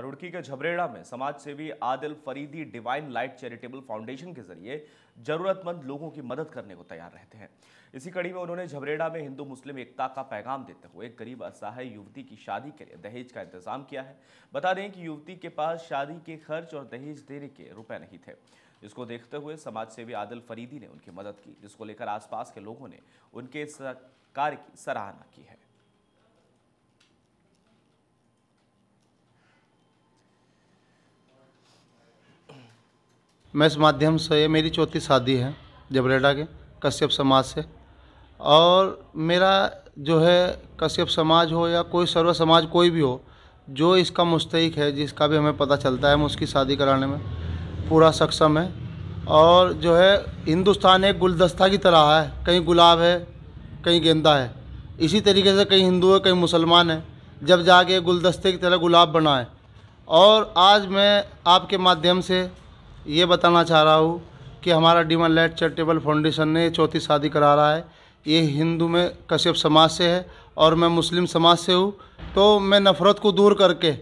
रुड़की के झबरेड़ा में समाज सेवी Adil Faridi divine light charitable foundation के जरिए जरूरतमंद लोगों की मदद करने को तैयार रहते हैं इसी कड़ी में उन्होंने झबरेड़ा में हिंदू मुस्लिम एकता का पैगाम देते हुए गरीब असहाय युवती की शादी के लिए दहेज का इंतजाम किया है बता दें कि युवती के पास शादी के खर्च और दहेज देने के रुपए नहीं थे इसको देखते हुए समाज सेवी आदिल फरीदी ने उनकी मदद की जिसको लेकर आसपास के लोगों ने उनके कार्य की सराहना की है मैं इस माध्यम से मेरी चौथी शादी है जबरेडा के कश्यप समाज से और मेरा जो है कश्यप समाज हो या कोई सर्व समाज कोई भी हो जो इसका मुस्तक है जिसका भी हमें पता चलता है हम उसकी शादी कराने में पूरा सक्षम है और जो है हिंदुस्तान एक गुलदस्ता की तरह है कहीं गुलाब है कहीं गेंदा है इसी तरीके से कहीं हिंदू है कहीं मुसलमान है जब जाके गुलदस्ते की तरह गुलाब बनाए और आज मैं आपके माध्यम से ये बताना चाह रहा हूँ कि हमारा डिमन लाइट चैरिटेबल फाउंडेशन ने चौथी शादी करा रहा है ये हिंदू में कश्यप समाज से है और मैं मुस्लिम समाज से हूँ तो मैं नफ़रत को दूर करके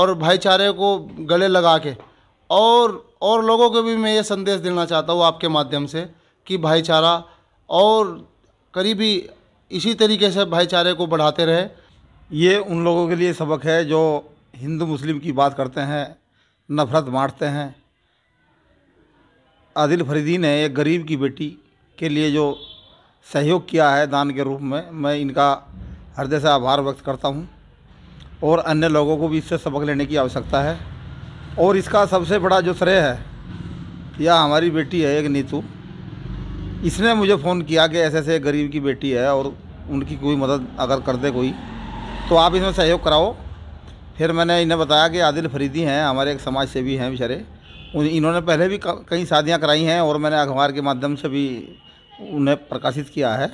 और भाईचारे को गले लगा के और और लोगों को भी मैं ये संदेश देना चाहता हूँ आपके माध्यम से कि भाईचारा और करीबी इसी तरीके से भाईचारे को बढ़ाते रहे ये उन लोगों के लिए सबक है जो हिंदू मुस्लिम की बात करते हैं नफ़रत बांटते हैं आदिल फरीदी ने एक गरीब की बेटी के लिए जो सहयोग किया है दान के रूप में मैं इनका हृदय से आभार व्यक्त करता हूँ और अन्य लोगों को भी इससे सबक लेने की आवश्यकता है और इसका सबसे बड़ा जो श्रेय है यह हमारी बेटी है एक नीतू इसने मुझे फ़ोन किया कि ऐसे ऐसे गरीब की बेटी है और उनकी कोई मदद अगर कर दे कोई तो आप इसमें सहयोग कराओ फिर मैंने इन्हें बताया कि आदिल फरीदी हैं हमारे एक समाज सेवी हैं बेचारे इन्होंने पहले भी कई शादियाँ कराई हैं और मैंने अखबार के माध्यम से भी उन्हें प्रकाशित किया है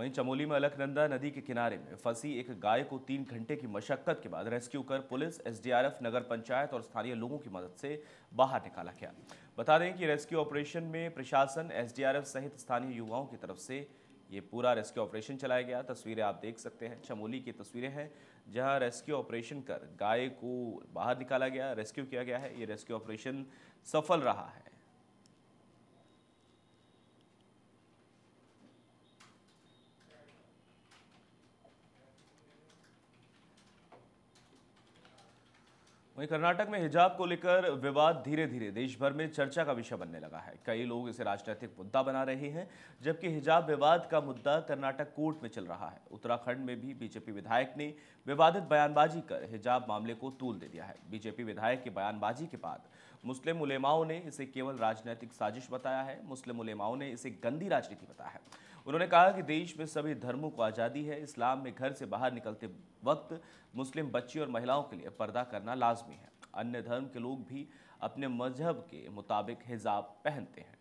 वहीं चमोली में अलकनंदा नदी के किनारे में फंसी एक गाय को तीन घंटे की मशक्कत के बाद रेस्क्यू कर पुलिस एसडीआरएफ नगर पंचायत और स्थानीय लोगों की मदद से बाहर निकाला गया बता दें कि रेस्क्यू ऑपरेशन में प्रशासन एसडीआरएफ सहित स्थानीय युवाओं की तरफ से ये पूरा रेस्क्यू ऑपरेशन चलाया गया तस्वीरें आप देख सकते हैं चमोली की तस्वीरें हैं जहाँ रेस्क्यू ऑपरेशन कर गाय को बाहर निकाला गया रेस्क्यू किया गया है ये रेस्क्यू ऑपरेशन सफल रहा है वहीं कर्नाटक में हिजाब को लेकर विवाद धीरे धीरे देश भर में चर्चा का विषय बनने लगा है कई लोग इसे राजनीतिक मुद्दा बना रहे हैं जबकि हिजाब विवाद का मुद्दा कर्नाटक कोर्ट में चल रहा है उत्तराखंड में भी बीजेपी विधायक ने विवादित बयानबाजी कर हिजाब मामले को तूल दे दिया है बीजेपी विधायक की बयानबाजी के बाद मुस्लिम उलेमाओं ने इसे केवल राजनीतिक साजिश बताया है मुस्लिम उलेमाओं ने इसे गंदी राजनीति बताया है उन्होंने कहा कि देश में सभी धर्मों को आज़ादी है इस्लाम में घर से बाहर निकलते वक्त मुस्लिम बच्ची और महिलाओं के लिए पर्दा करना लाजमी है अन्य धर्म के लोग भी अपने मजहब के मुताबिक हिजाब पहनते हैं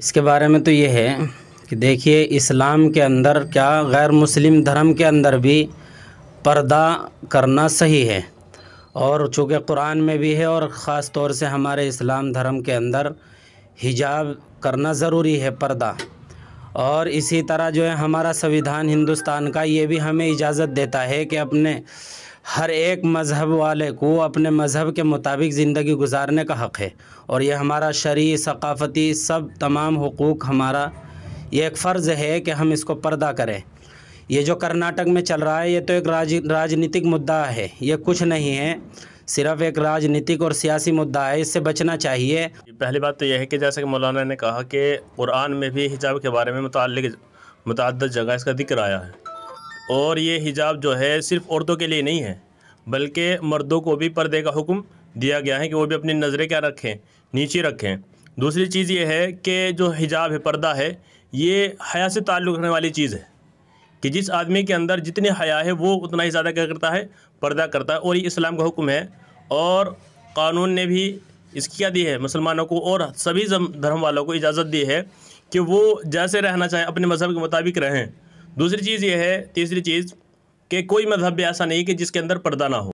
इसके बारे में तो ये है कि देखिए इस्लाम के अंदर क्या गैर मुस्लिम धर्म के अंदर भी पर्दा करना सही है और चूँकि कुरान में भी है और ख़ास तौर से हमारे इस्लाम धर्म के अंदर हिजाब करना ज़रूरी है पर्दा और इसी तरह जो है हमारा संविधान हिंदुस्तान का ये भी हमें इजाज़त देता है कि अपने हर एक मज़हब वाले को अपने मज़हब के मुताबिक ज़िंदगी गुजारने का हक़ है और यह हमारा शरी सकाफ़ती सब तमाम हकूक़ हमारा ये एक फ़र्ज़ है कि हम इसको पर्दा करें ये जो कर्नाटक में चल रहा है ये तो एक राज राजनीतिक मुद्दा है ये कुछ नहीं है सिर्फ एक राजनीतिक और सियासी मुद्दा है इससे बचना चाहिए पहली बात तो यह है कि जैसे कि मौलाना ने कहा कि कुरान में भी हिजाब के बारे में मुतल मुतद जगह इसका जिक्र आया है और ये हिजाब जो है सिर्फ औरतों के लिए नहीं है बल्कि मर्दों को भी पर्दे का हुक्म दिया गया है कि वो भी अपनी नज़रें क्या रखें नीचे रखें दूसरी चीज़ ये है कि जो हिजाब है पर्दा है ये हया से ताल्लुक़ रखने वाली चीज़ है कि जिस आदमी के अंदर जितने हया है वो उतना ही ज़्यादा क्या करता है पर्दा करता है और ये इस्लाम का हुक्म है और क़ानून ने भी इसकी क्या दी है मुसलमानों को और सभी धर्म वालों को इजाज़त दी है कि वो जैसे रहना चाहें अपने मज़हब के मुताबिक रहें दूसरी चीज़ ये है तीसरी चीज़ कि कोई मज़हब भी ऐसा नहीं कि जिसके अंदर पर्दा ना हो